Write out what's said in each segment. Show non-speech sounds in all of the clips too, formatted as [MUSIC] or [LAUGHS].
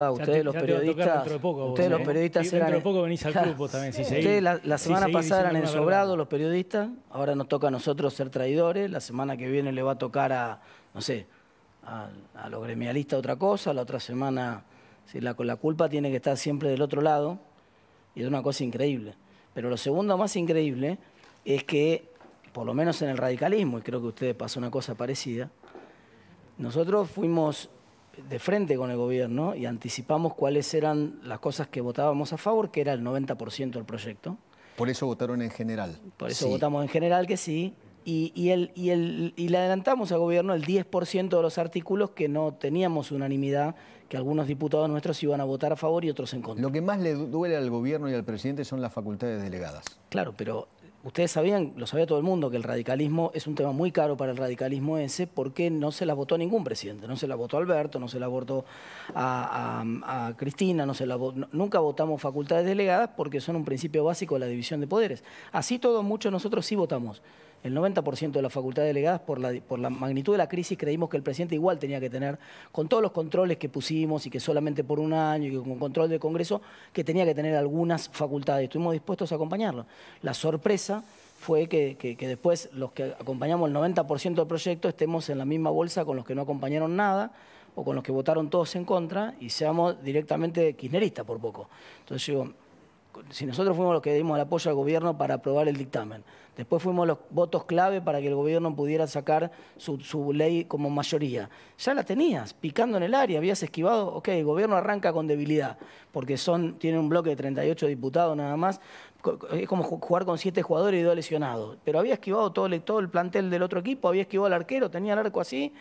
ustedes los ¿eh? periodistas, ustedes los periodistas eran, dentro de poco venís al [LAUGHS] también. ustedes la, semana pasada eran ensobrados los periodistas, ahora nos toca a nosotros ser traidores. La semana que viene le va a tocar a, no sé, a, los gremialistas otra cosa. La otra semana, si la, la culpa tiene que estar siempre del otro lado y es una cosa increíble. Pero lo segundo más increíble es que, por lo menos en el radicalismo, y creo que ustedes pasó una cosa parecida, nosotros fuimos de frente con el gobierno y anticipamos cuáles eran las cosas que votábamos a favor, que era el 90% del proyecto. Por eso votaron en general. Por eso votamos en general que sí. Y, el, y, el, y le adelantamos al gobierno el 10% de los artículos que no teníamos unanimidad, que algunos diputados nuestros iban a votar a favor y otros en contra. Lo que más le duele al gobierno y al presidente son las facultades delegadas. Claro, pero ustedes sabían, lo sabía todo el mundo, que el radicalismo es un tema muy caro para el radicalismo ese, porque no se la votó ningún presidente. No se la votó Alberto, no se la votó a, Cristina, no se la nunca votamos facultades delegadas porque son un principio básico de la división de poderes. Así todo, muchos nosotros sí votamos el 90% de las facultades delegadas, por la, magnitud de la crisis, creímos que el presidente igual tenía que tener, con todos los controles que pusimos y que solamente por un año y con control del Congreso, que tenía que tener algunas facultades. Estuvimos dispuestos a acompañarlo. La sorpresa fue que, después los que acompañamos el 90% del proyecto estemos en la misma bolsa con los que no acompañaron nada o con los que votaron todos en contra y seamos directamente kirchneristas por poco. Entonces yo si nosotros fuimos los que dimos el apoyo al gobierno para aprobar el dictamen. Después fuimos los votos clave para que el gobierno pudiera sacar su, ley como mayoría. Ya la tenías, picando en el área, habías esquivado, ok, el gobierno arranca con debilidad, porque son, tiene un bloque de 38 diputados nada más, es como jugar con siete jugadores y dos lesionados. Pero había esquivado todo el, todo el plantel del otro equipo, había esquivado al arquero, tenía el arco así,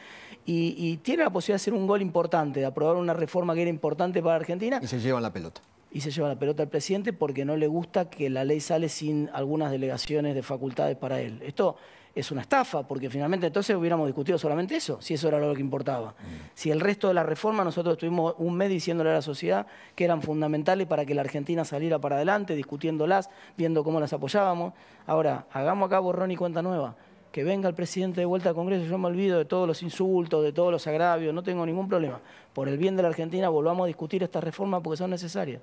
y, tiene la posibilidad de hacer un gol importante, de aprobar una reforma que era importante para Argentina. Y se lleva la pelota y se lleva la pelota al presidente porque no le gusta que la ley sale sin algunas delegaciones de facultades para él. Esto es una estafa, porque finalmente entonces hubiéramos discutido solamente eso, si eso era lo que importaba. Mm. Si el resto de la reforma, nosotros estuvimos un mes diciéndole a la sociedad que eran fundamentales para que la Argentina saliera para adelante, discutiéndolas, viendo cómo las apoyábamos. Ahora, hagamos acá borrón y cuenta nueva. Que venga el presidente de vuelta al Congreso, yo me olvido de todos los insultos, de todos los agravios, no tengo ningún problema. Por el bien de la Argentina, volvamos a discutir estas reformas porque son necesarias.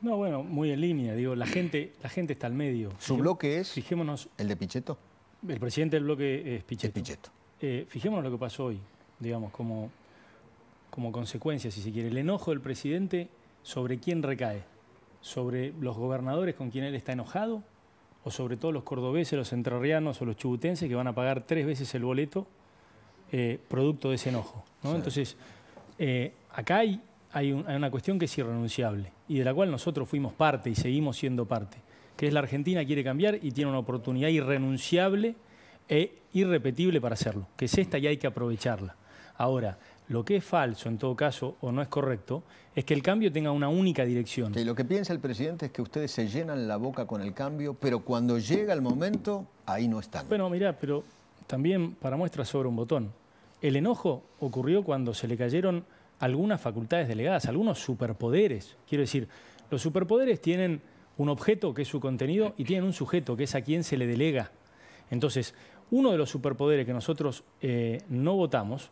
No, bueno, muy en línea. Digo, la gente, la gente está al medio. ¿Su bloque es? Fijémonos. ¿El de Pichetto? El presidente del bloque es Pichetto. Es eh, fijémonos lo que pasó hoy, digamos, como, como consecuencia, si se quiere. El enojo del presidente sobre quién recae. Sobre los gobernadores con quien él está enojado, o sobre todo los cordobeses, los entrerrianos o los chubutenses que van a pagar tres veces el boleto eh, producto de ese enojo. Entonces, eh, acá hay hay, una cuestión que es irrenunciable y de la cual nosotros fuimos parte y seguimos siendo parte, que es la Argentina quiere cambiar y tiene una oportunidad irrenunciable e irrepetible para hacerlo, que es esta y hay que aprovecharla. Ahora, lo que es falso, en todo caso, o no es correcto, es que el cambio tenga una única dirección. lo que piensa el presidente es que ustedes se llenan la boca con el cambio, pero cuando llega el momento, ahí no están. Bueno, mirá, pero también para muestra sobre un botón. El enojo ocurrió cuando se le cayeron algunas facultades delegadas, algunos superpoderes. Quiero decir, los superpoderes tienen un objeto que es su contenido y tienen un sujeto que es a quien se le delega. Entonces, uno de los superpoderes que nosotros eh, no votamos,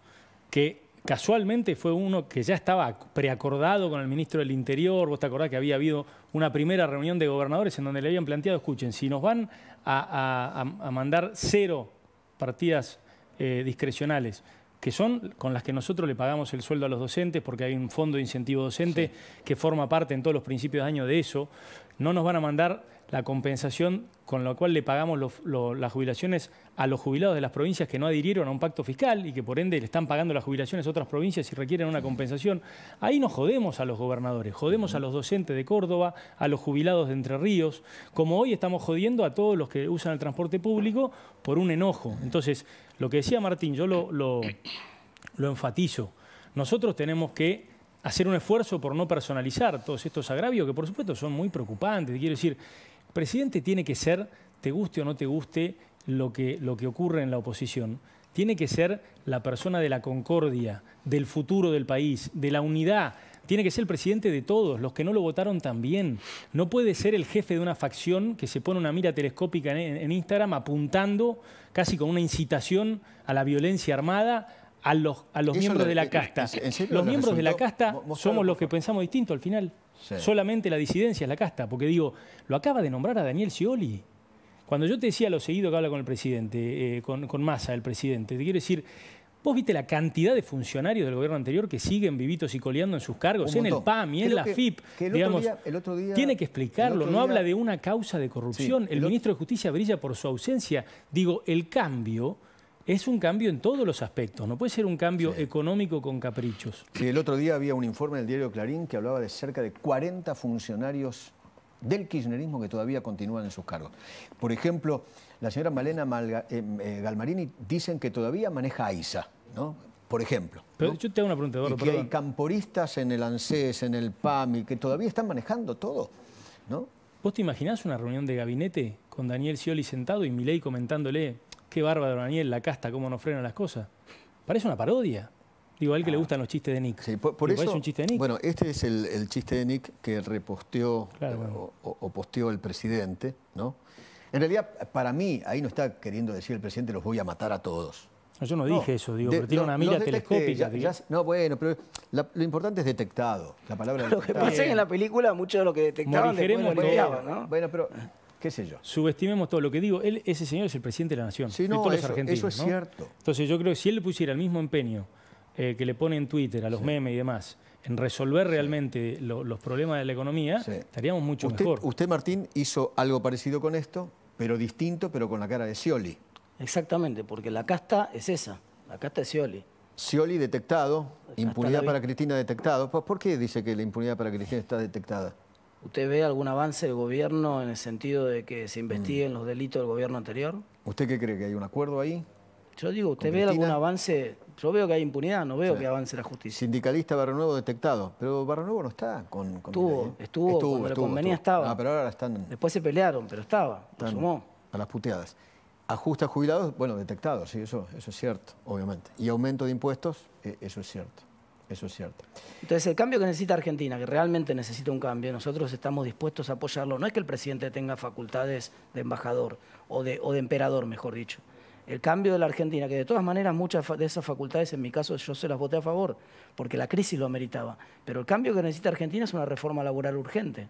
que casualmente fue uno que ya estaba preacordado con el ministro del Interior, vos te acordás que había habido una primera reunión de gobernadores en donde le habían planteado, escuchen, si nos van a, mandar cero partidas eh, discrecionales que son con las que nosotros le pagamos el sueldo a los docentes, porque hay un fondo de incentivo docente que forma parte en todos los principios de año de eso, no nos van a mandar la compensación con la cual le pagamos las jubilaciones a los jubilados de las provincias que no adhirieron a un pacto fiscal y que por ende le están pagando las jubilaciones a otras provincias y requieren una compensación. Ahí nos jodemos a los gobernadores, jodemos a los docentes de Córdoba, a los jubilados de Entre Ríos, como hoy estamos jodiendo a todos los que usan el transporte público por un enojo. Entonces, lo que decía Martín, yo lo, lo, lo enfatizo. Nosotros tenemos que hacer un esfuerzo por no personalizar todos estos agravios que por supuesto son muy preocupantes. Quiero decir, presidente tiene que ser, te guste o no te guste lo que, lo que ocurre en la oposición, tiene que ser la persona de la concordia, del futuro del país, de la unidad. Tiene que ser el presidente de todos, los que no lo votaron también. No puede ser el jefe de una facción que se pone una mira telescópica en, Instagram apuntando casi con una incitación a la violencia armada, a los, a los miembros de la casta. los miembros de la casta somos los que pensamos distinto al final. Solamente la disidencia es la casta, porque digo, lo acaba de nombrar a Daniel Scioli. Cuando yo te decía lo seguido que habla con el presidente, eh, con, Massa, el presidente, te quiero decir, Vos viste la cantidad de funcionarios del gobierno anterior que siguen vivitos y coleando en sus cargos, en el y en la FIP. tiene que explicarlo, no habla de una causa de corrupción. el, ministro de Justicia brilla por su ausencia. Digo, el cambio es un cambio en todos los aspectos, no puede ser un cambio económico con caprichos. Sí, el otro día había un informe el diario Clarín que hablaba de cerca de 40 funcionarios del kirchnerismo que todavía continúan en sus cargos. Por ejemplo, la señora Malena eh, eh, Galmarini dicen que todavía maneja AISA, ¿no? Por ejemplo. Pero yo te hago una pregunta, Eduardo, y que hay camporistas en el ANSES, en el PAMI, que todavía están manejando todo, ¿no? ¿Vos te imaginás una reunión de gabinete con Daniel Scioli sentado y Milei comentándole, Qué bárbaro, Daniel, la casta, cómo nos frenan las cosas. Parece una parodia. Digo, a él que le ah. gustan los chistes de Nick. un chiste de Nick? Bueno, este es el, chiste de Nick que reposteó eh, o, posteó el presidente, ¿no? En realidad, para mí, ahí no está queriendo decir el presidente, los voy a matar a todos. yo no, dije eso, digo, pero tiene una mira telescópica. no, bueno, pero lo importante es detectado, la palabra [LAUGHS] Lo que pasa es que en la película mucho de lo que detectaban después lo ¿no? Bueno, pero qué Subestimemos todo lo que digo. Él, ese señor es el presidente de la nación, eso, los es cierto. Entonces yo creo que si él le pusiera el mismo empeño eh, que le pone en Twitter a los memes y demás, en resolver realmente los problemas de la economía, estaríamos mucho mejor. Usted, Martín, hizo algo parecido con esto, pero distinto, pero con la cara de Scioli. Exactamente, porque la casta es esa, la casta de Scioli. Scioli detectado, impunidad para Cristina detectado. ¿Por qué dice que la impunidad para Cristina está detectada? ¿Usted ve algún avance del gobierno en el sentido de que se investiguen mm. los delitos del gobierno anterior? ¿Usted qué cree? ¿Que hay un acuerdo ahí? Yo digo, ¿usted ve algún avance? Yo veo que hay impunidad, no veo que avance la justicia. Sindicalista Nuevo detectado, pero Nuevo no está con... ¿eh? estuvo, estuvo, estuvo, convenía estaba. Ah, pero ahora están... Después se pelearon, pero estaba, sumó. A las puteadas. Ajusta jubilados, bueno, detectados, sí, eso, eso es cierto, obviamente. Y aumento de impuestos, e-, eso es cierto. Eso es cierto. Entonces, el cambio que necesita Argentina, que realmente necesita un cambio, nosotros estamos dispuestos a apoyarlo. No es que el presidente tenga facultades de embajador o de, emperador, mejor dicho. El cambio de la Argentina, que de todas maneras muchas de esas facultades, en mi caso, yo se las voté a favor, porque la crisis lo ameritaba. Pero el cambio que necesita Argentina es una reforma laboral urgente.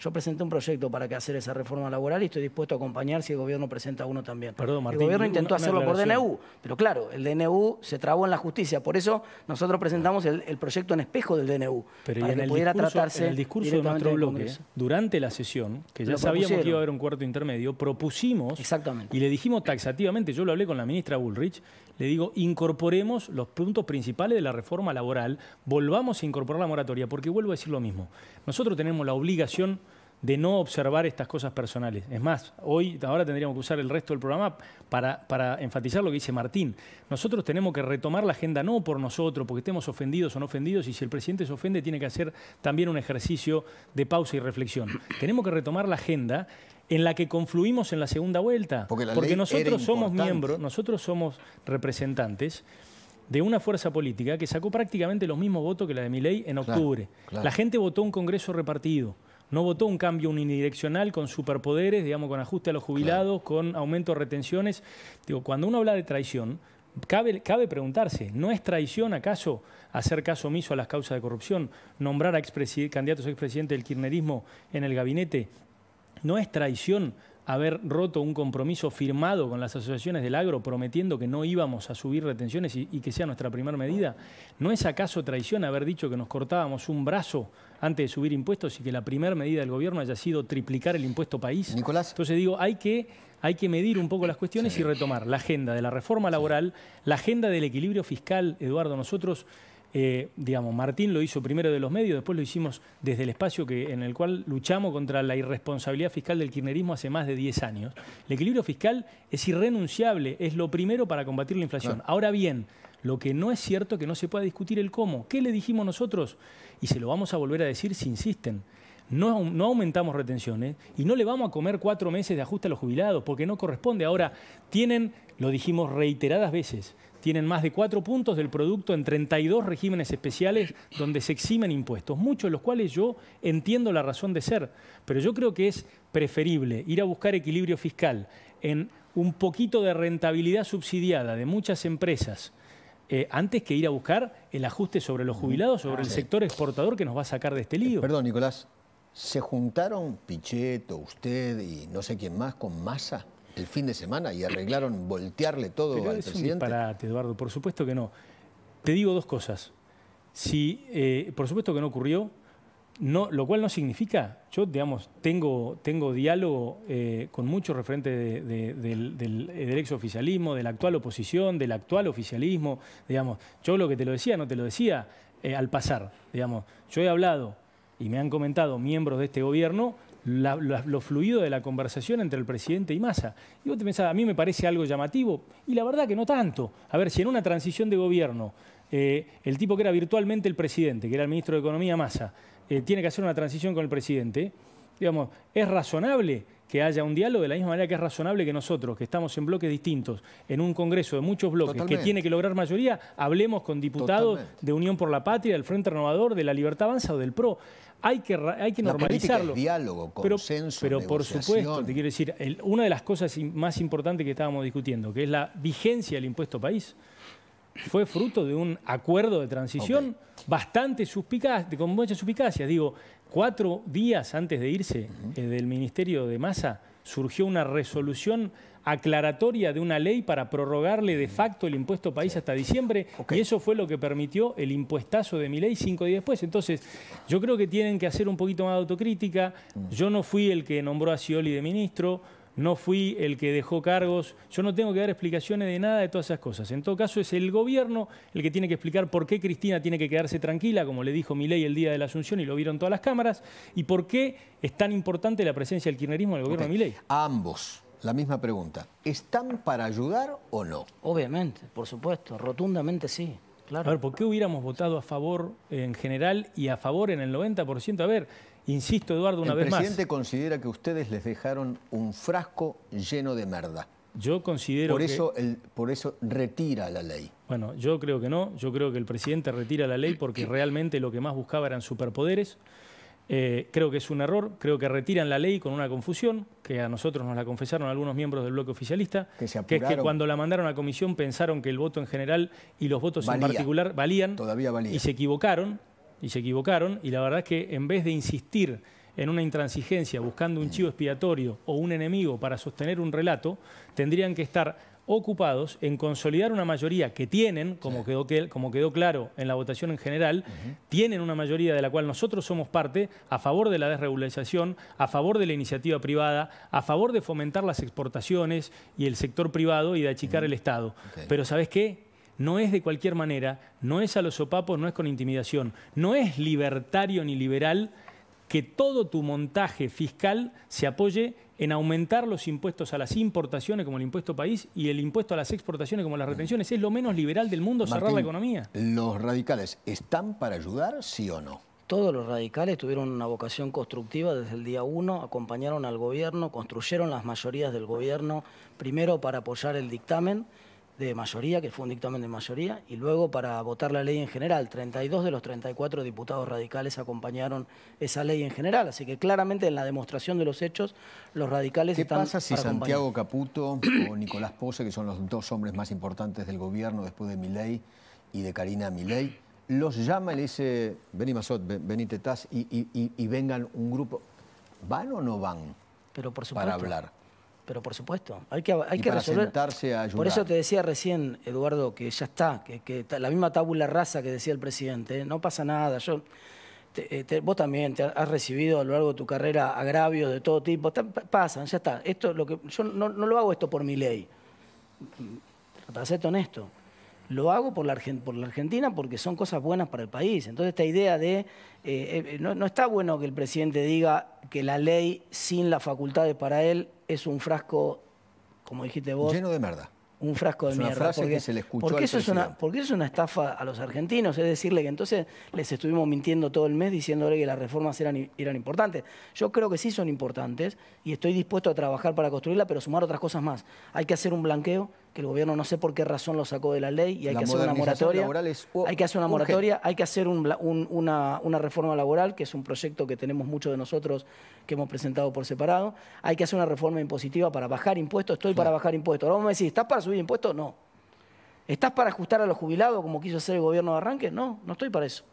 Yo presenté un proyecto para que hacer esa reforma laboral y estoy dispuesto a acompañar si el gobierno presenta uno también. Perdón, Martín, el gobierno intentó hacerlo por DNU, pero claro, el DNU se trabó en la justicia. Por eso nosotros presentamos el, proyecto en espejo del DNU. Pero para en que el pudiera discurso, tratarse. el discurso de nuestro bloque, durante la sesión, que ya sabíamos que iba a haber un cuarto intermedio, propusimos Exactamente. y le dijimos taxativamente, yo lo hablé con la ministra Bullrich, le digo, incorporemos los puntos principales de la reforma laboral, volvamos a incorporar la moratoria, porque vuelvo a decir lo mismo. Nosotros tenemos la obligación de no observar estas cosas personales. Es más, hoy, ahora tendríamos que usar el resto del programa para, para, enfatizar lo que dice Martín. Nosotros tenemos que retomar la agenda no por nosotros, porque estemos ofendidos o no ofendidos, y si el presidente se ofende, tiene que hacer también un ejercicio de pausa y reflexión. Tenemos que retomar la agenda en la que confluimos en la segunda vuelta. Porque, nosotros somos miembros, nosotros somos representantes de una fuerza política que sacó prácticamente los mismos votos que la de mi ley en octubre. La gente votó un Congreso repartido. No votó un cambio unidireccional con superpoderes, digamos, con ajuste a los jubilados, con aumento de retenciones. Digo, cuando uno habla de traición, Cabe, cabe, preguntarse, ¿no es traición acaso hacer caso omiso a las causas de corrupción, nombrar a candidatos a expresidente del kirchnerismo en el gabinete ¿No es traición haber roto un compromiso firmado con las asociaciones del agro prometiendo que no íbamos a subir retenciones y, que sea nuestra primera medida? ¿No es acaso traición haber dicho que nos cortábamos un brazo antes de subir impuestos y que la primera medida del gobierno haya sido triplicar el impuesto país? Nicolás. Entonces digo, hay que, hay que medir un poco las cuestiones y retomar la agenda de la reforma laboral, la agenda del equilibrio fiscal, Eduardo, nosotros... Eh, digamos, Martín lo hizo primero de los medios, después lo hicimos desde el espacio que, en el cual luchamos contra la irresponsabilidad fiscal del kirchnerismo hace más de 10 años. El equilibrio fiscal es irrenunciable, es lo primero para combatir la inflación. Ahora bien, lo que no es cierto es que no se pueda discutir el cómo. ¿Qué le dijimos nosotros? Y se lo vamos a volver a decir si insisten. No, no, aumentamos retenciones y no le vamos a comer cuatro meses de ajuste a los jubilados porque no corresponde. Ahora, tienen, lo dijimos reiteradas veces, tienen más de cuatro puntos del producto en 32 regímenes especiales donde se eximen impuestos, muchos de los cuales yo entiendo la razón de ser, pero yo creo que es preferible ir a buscar equilibrio fiscal en un poquito de rentabilidad subsidiada de muchas empresas eh, antes que ir a buscar el ajuste sobre los jubilados, sobre ah, el sector exportador que nos va a sacar de este eh, lío. Perdón, Nicolás, ¿se juntaron Pichetto, usted y no sé quién más con Massa? el fin de semana y arreglaron voltearle todo Pero al es presidente? Eduardo, por supuesto que no. Te digo dos cosas. Si, eh, por supuesto que no ocurrió, no, lo cual no significa, yo digamos, tengo, tengo diálogo eh, con muchos referentes eh, del, exoficialismo, de la actual oposición, del actual oficialismo, digamos, yo lo que te lo decía, no te lo decía al pasar, digamos, yo he hablado y me han comentado miembros de este gobierno lo fluido de la conversación entre el presidente y Massa. Y vos te pensás, a mí me parece algo llamativo, y la verdad que no tanto. A ver, si en una transición de gobierno eh, el tipo que era virtualmente el presidente, que era el ministro de Economía Massa, eh, tiene que hacer una transición con el presidente, digamos, es razonable que haya un diálogo de la misma manera que es razonable que nosotros, que estamos en bloques distintos, en un congreso de muchos bloques, que tiene que lograr mayoría, hablemos con diputados de Unión por la Patria, del Frente Renovador, de la Libertad Avanza o del PRO. Hay que, hay que normalizarlo. diálogo, consenso, pero, por supuesto, te quiero decir, una de las cosas más importantes que estábamos discutiendo, que es la vigencia del impuesto país, fue fruto de un acuerdo de transición bastante suspicaz, con mucha suspicacia. Digo, cuatro días antes de irse eh, del Ministerio de Masa surgió una resolución aclaratoria de una ley para prorrogarle de facto el impuesto país hasta diciembre y eso fue lo que permitió el impuestazo de mi ley cinco días después. Entonces, yo creo que tienen que hacer un poquito más de autocrítica. Yo no fui el que nombró a cioli de ministro, no fui el que dejó cargos, yo no tengo que dar explicaciones de nada de todas esas cosas. En todo caso, es el gobierno el que tiene que explicar por qué Cristina tiene que quedarse tranquila, como le dijo Milei el día de la Asunción y lo vieron todas las cámaras, y por qué es tan importante la presencia del kirchnerismo en el gobierno de Milei. A ambos, la misma pregunta. ¿Están para ayudar o no? Obviamente, por supuesto, rotundamente sí. Claro. A ver, ¿por qué hubiéramos votado a favor en general y a favor en el 90%? A ver, Insisto, Eduardo, una vez más. El presidente considera que ustedes les dejaron un frasco lleno de merda. Yo considero por eso por eso retira la ley. Bueno, yo creo que no. Yo creo que el presidente retira la ley porque realmente lo que más buscaba eran superpoderes. Eh, creo que es un error, creo que retiran la ley con una confusión, que a nosotros nos la confesaron algunos miembros del bloque oficialista, que, es que cuando la mandaron a comisión pensaron que el voto en general y los votos en particular valían, Todavía y se equivocaron, y se equivocaron, y la verdad es que en vez de insistir en una intransigencia buscando un chivo expiatorio o un enemigo para sostener un relato, tendrían que estar ocupados en consolidar una mayoría que tienen, como quedó, como quedó claro en la votación en general, tienen una mayoría de la cual nosotros somos parte a favor de la desregularización, a favor de la iniciativa privada, a favor de fomentar las exportaciones y el sector privado y de achicar el Estado. Pero ¿sabes qué? no es de cualquier manera, no es a los sopapos, no es con intimidación, no es libertario ni liberal que todo tu montaje fiscal se apoye en aumentar los impuestos a las importaciones como el impuesto país y el impuesto a las exportaciones como las retenciones. Es lo menos liberal del mundo cerrar la economía. ¿Los radicales están para ayudar, sí o no? Todos los radicales tuvieron una vocación constructiva desde el día uno, acompañaron al gobierno, construyeron las mayorías del gobierno, primero para apoyar el dictamen, de mayoría, que fue un dictamen de mayoría, y luego para votar la ley en general. 32 de los 34 diputados radicales acompañaron esa ley en general, así que claramente en la demostración de los hechos los radicales ¿Qué pasa si Santiago Caputo o Nicolás Pose, que son los dos hombres más importantes del gobierno después de Milei y de Karina Milei, los llama y le dice, vení Mazot, vení Tetaz, y, y, vengan un grupo? ¿Van o no van? Pero Para hablar pero por supuesto, hay que, hay que para a ayudar. Por eso te decía recién, Eduardo, que ya está, que, la misma tabula rasa que decía el presidente, ¿eh? no pasa nada. Yo, eh, vos también te has recibido a lo largo de tu carrera agravios de todo tipo, pasan, ya está. Esto, lo que, yo no, lo hago esto por mi ley, mm, para ser honesto. Lo hago por la, por la Argentina porque son cosas buenas para el país. Entonces esta idea de, eh, no, no está bueno que el presidente diga que la ley sin las facultades para él es un frasco, como dijiste vos. Lleno de mierda. Un frasco de mierda. porque, eso es una, es una estafa a los argentinos, es decirle que entonces les estuvimos mintiendo todo el mes diciéndole que las reformas eran, eran importantes. Yo creo que sí son importantes y estoy dispuesto a trabajar para construirla, pero sumar otras cosas más. Hay que hacer un blanqueo, que el gobierno no sé por qué razón lo sacó de la ley y hay que hacer una oh, moratoria. hay que hacer una moratoria, hay que hacer una, reforma laboral, que es un proyecto que tenemos muchos de nosotros que hemos presentado por separado. Hay que hacer una reforma impositiva para bajar impuestos. Estoy para bajar impuestos. Ahora vamos me decir, ¿estás para subir impuestos? No. ¿Estás para ajustar a los jubilados como quiso hacer el gobierno de arranque? No, no estoy para eso.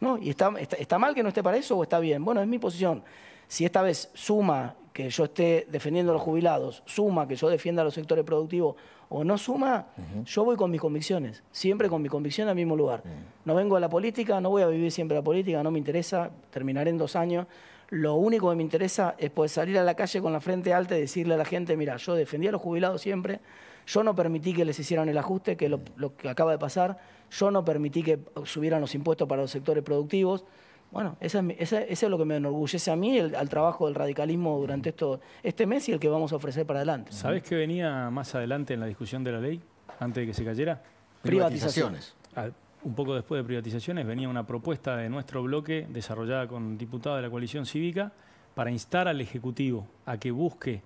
No, ¿Y está mal que no esté para eso o está bien? Bueno, es mi posición. Si esta vez suma que yo esté defendiendo a los jubilados, suma que yo defienda a los sectores productivos o no suma, yo voy con mis convicciones, siempre con mi convicción al mismo lugar. No vengo a la política, no voy a vivir siempre la política, no me interesa, terminaré en dos años. Lo único que me interesa es poder salir a la calle con la frente alta y decirle a la gente, mira, yo defendí a los jubilados siempre, yo no permití que les hicieran el ajuste, que es lo que acaba de pasar, yo no permití que subieran los impuestos para los sectores productivos, bueno, eso es lo que me enorgullece a mí, el, al trabajo del radicalismo durante esto, este mes y el que vamos a ofrecer para adelante. Sabes qué venía más adelante en la discusión de la ley, antes de que se cayera? Privatizaciones. Ah, un poco después de privatizaciones venía una propuesta de nuestro bloque, desarrollada con diputados de la coalición cívica, para instar al Ejecutivo a que busque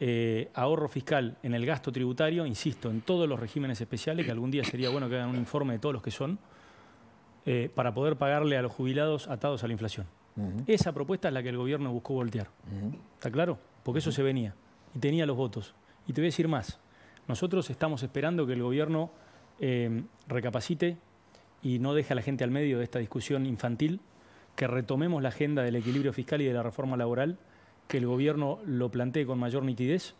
eh, ahorro fiscal en el gasto tributario, insisto, en todos los regímenes especiales, que algún día sería bueno que hagan un informe de todos los que son, eh, para poder pagarle a los jubilados atados a la inflación. Esa propuesta es la que el gobierno buscó voltear. ¿Está claro? Porque eso se venía y tenía los votos. Y te voy a decir más. Nosotros estamos esperando que el gobierno eh, recapacite y no deje a la gente al medio de esta discusión infantil, que retomemos la agenda del equilibrio fiscal y de la reforma laboral, que el gobierno lo plantee con mayor nitidez,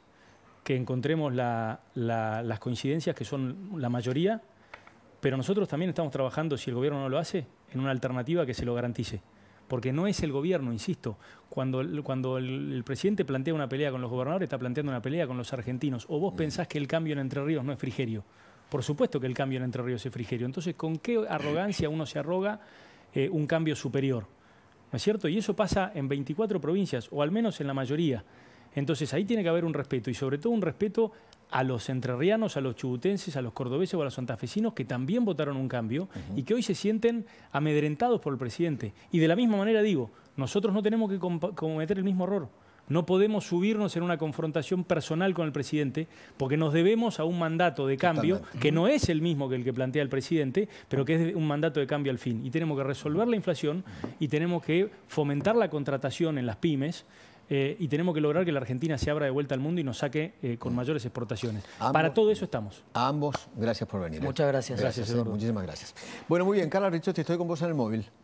que encontremos las coincidencias que son la mayoría pero nosotros también estamos trabajando, si el gobierno no lo hace, en una alternativa que se lo garantice. Porque no es el gobierno, insisto. Cuando, el, presidente plantea una pelea con los gobernadores, está planteando una pelea con los argentinos. O vos mm. pensás que el cambio en Entre Ríos no es frigerio. Por supuesto que el cambio en Entre Ríos es frigerio. Entonces, ¿con qué arrogancia uno se arroga eh, un cambio superior? ¿No es cierto? Y eso pasa en 24 provincias, o al menos en la mayoría. Entonces ahí tiene que haber un respeto y sobre todo un respeto a los entrerrianos, a los chubutenses, a los cordobeses o a los santafesinos que también votaron un cambio y que hoy se sienten amedrentados por el presidente. Y de la misma manera digo, nosotros no tenemos que cometer el mismo error. No podemos subirnos en una confrontación personal con el presidente porque nos debemos a un mandato de cambio que no es el mismo que el que plantea el presidente, pero que es un mandato de cambio al fin. Y tenemos que resolver la inflación y tenemos que fomentar la contratación en las pymes, eh, y tenemos que lograr que la Argentina se abra de vuelta al mundo y nos saque eh, con mm. mayores exportaciones. Para todo eso estamos. A ambos, gracias por venir. Eh. Muchas gracias. Gracias, Muchísimas gracias. Bueno, muy bien, Carla te estoy con vos en el móvil.